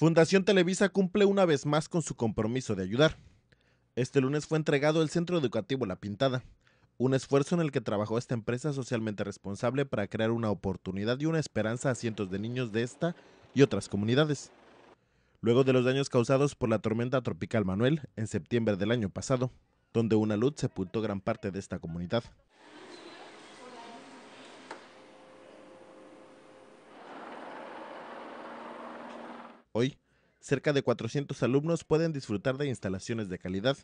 Fundación Televisa cumple una vez más con su compromiso de ayudar. Este lunes fue entregado el Centro Educativo La Pintada, un esfuerzo en el que trabajó esta empresa socialmente responsable para crear una oportunidad y una esperanza a cientos de niños de esta y otras comunidades. Luego de los daños causados por la tormenta tropical Manuel en septiembre del año pasado, donde una luz sepultó gran parte de esta comunidad. cerca de 400 alumnos pueden disfrutar de instalaciones de calidad,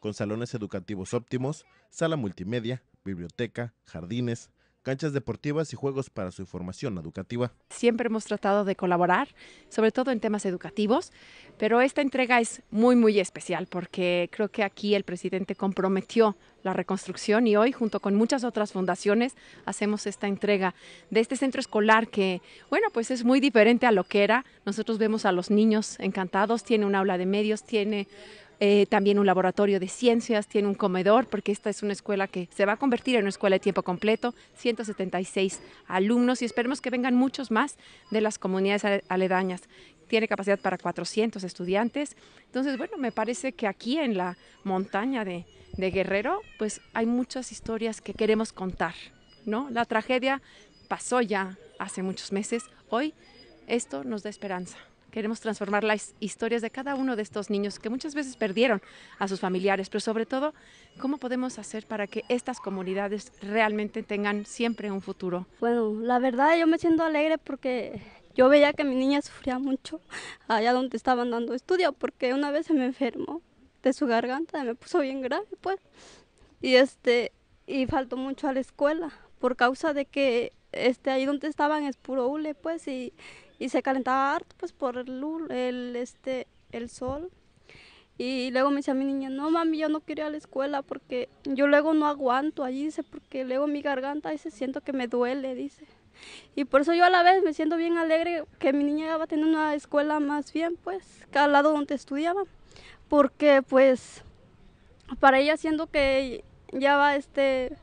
con salones educativos óptimos, sala multimedia, biblioteca, jardines, canchas deportivas y juegos para su formación educativa. Siempre hemos tratado de colaborar, sobre todo en temas educativos, pero esta entrega es muy, muy especial porque creo que aquí el presidente comprometió la reconstrucción y hoy junto con muchas otras fundaciones hacemos esta entrega de este centro escolar que, bueno, pues es muy diferente a lo que era. Nosotros vemos a los niños encantados, tiene un aula de medios, tiene eh, también un laboratorio de ciencias, tiene un comedor, porque esta es una escuela que se va a convertir en una escuela de tiempo completo, 176 alumnos y esperemos que vengan muchos más de las comunidades aledañas tiene capacidad para 400 estudiantes. Entonces, bueno, me parece que aquí en la montaña de, de, Guerrero, pues hay muchas historias que queremos contar, ¿no? La tragedia pasó ya hace muchos meses. Hoy esto nos da esperanza. Queremos transformar las historias de cada uno de estos niños que muchas veces perdieron a sus familiares, pero sobre todo, ¿cómo podemos hacer para que estas comunidades realmente tengan siempre un futuro? Bueno, la verdad yo me siento alegre porque yo veía que mi niña sufría mucho allá donde estaban dando estudio porque una vez se me enfermó de su garganta, me puso bien grave pues. Y este y faltó mucho a la escuela por causa de que este ahí donde estaban es puro hule pues y y se calentaba harto pues por el, el, este, el sol. Y luego me decía mi niña, no mami, yo no quiero ir a la escuela porque yo luego no aguanto allí, dice, porque luego mi garganta dice, siento que me duele, dice. Y por eso yo a la vez me siento bien alegre que mi niña va a tener una escuela más bien, pues, que al lado donde estudiaba. Porque pues, para ella siento que ya va este,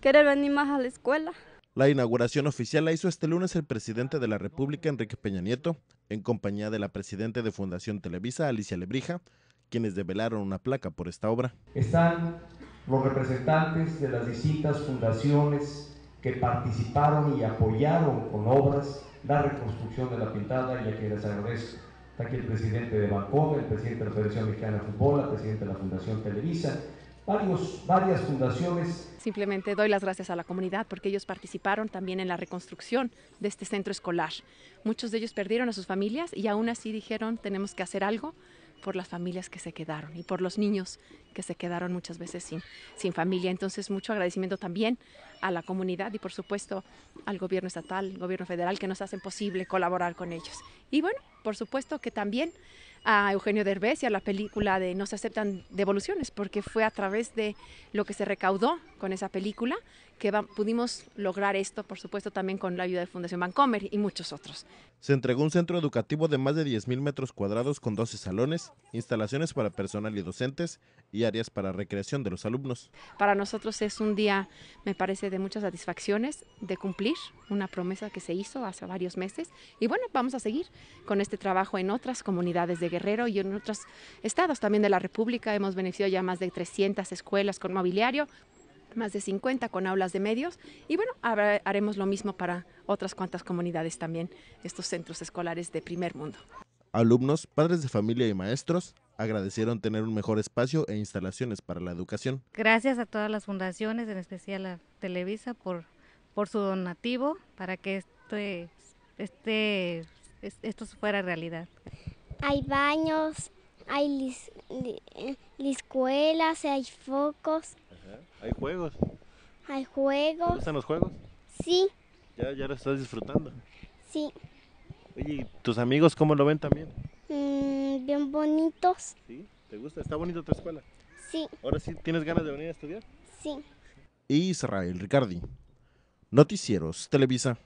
querer venir más a la escuela. La inauguración oficial la hizo este lunes el presidente de la República, Enrique Peña Nieto, en compañía de la presidenta de Fundación Televisa, Alicia Lebrija, quienes develaron una placa por esta obra. Están los representantes de las distintas fundaciones que participaron y apoyaron con obras la reconstrucción de la pintada y a quienes agradezco. Está aquí el presidente de Bancom, el presidente de la Federación Mexicana de Fútbol, la presidenta de la Fundación Televisa, varias fundaciones. Simplemente doy las gracias a la comunidad porque ellos participaron también en la reconstrucción de este centro escolar. Muchos de ellos perdieron a sus familias y aún así dijeron tenemos que hacer algo por las familias que se quedaron y por los niños que se quedaron muchas veces sin, sin familia. Entonces, mucho agradecimiento también a la comunidad y, por supuesto, al gobierno estatal, al gobierno federal, que nos hacen posible colaborar con ellos. Y bueno, por supuesto que también a Eugenio Derbez y a la película de No se aceptan devoluciones, porque fue a través de lo que se recaudó con esa película que pudimos lograr esto, por supuesto, también con la ayuda de Fundación Bancomer y muchos otros. Se entregó un centro educativo de más de 10.000 metros cuadrados con 12 salones, instalaciones para personal y docentes y áreas para recreación de los alumnos. Para nosotros es un día, me parece, de muchas satisfacciones, de cumplir una promesa que se hizo hace varios meses. Y bueno, vamos a seguir con este trabajo en otras comunidades de Guerrero y en otros estados también de la República. Hemos beneficiado ya más de 300 escuelas con mobiliario, más de 50 con aulas de medios y bueno, haremos lo mismo para otras cuantas comunidades también, estos centros escolares de primer mundo. Alumnos, padres de familia y maestros agradecieron tener un mejor espacio e instalaciones para la educación. Gracias a todas las fundaciones, en especial a Televisa, por, por su donativo para que este, este, esto fuera realidad. Hay baños, hay eh, escuelas, hay focos, ¿Eh? ¿Hay juegos? Hay juegos. ¿Te gustan los juegos? Sí. ¿Ya, ya lo estás disfrutando? Sí. Oye, ¿y tus amigos cómo lo ven también? Mm, bien bonitos. ¿Sí? ¿Te gusta? ¿Está bonito tu escuela? Sí. ¿Ahora sí tienes ganas de venir a estudiar? Sí. Israel Ricardi. Noticieros Televisa.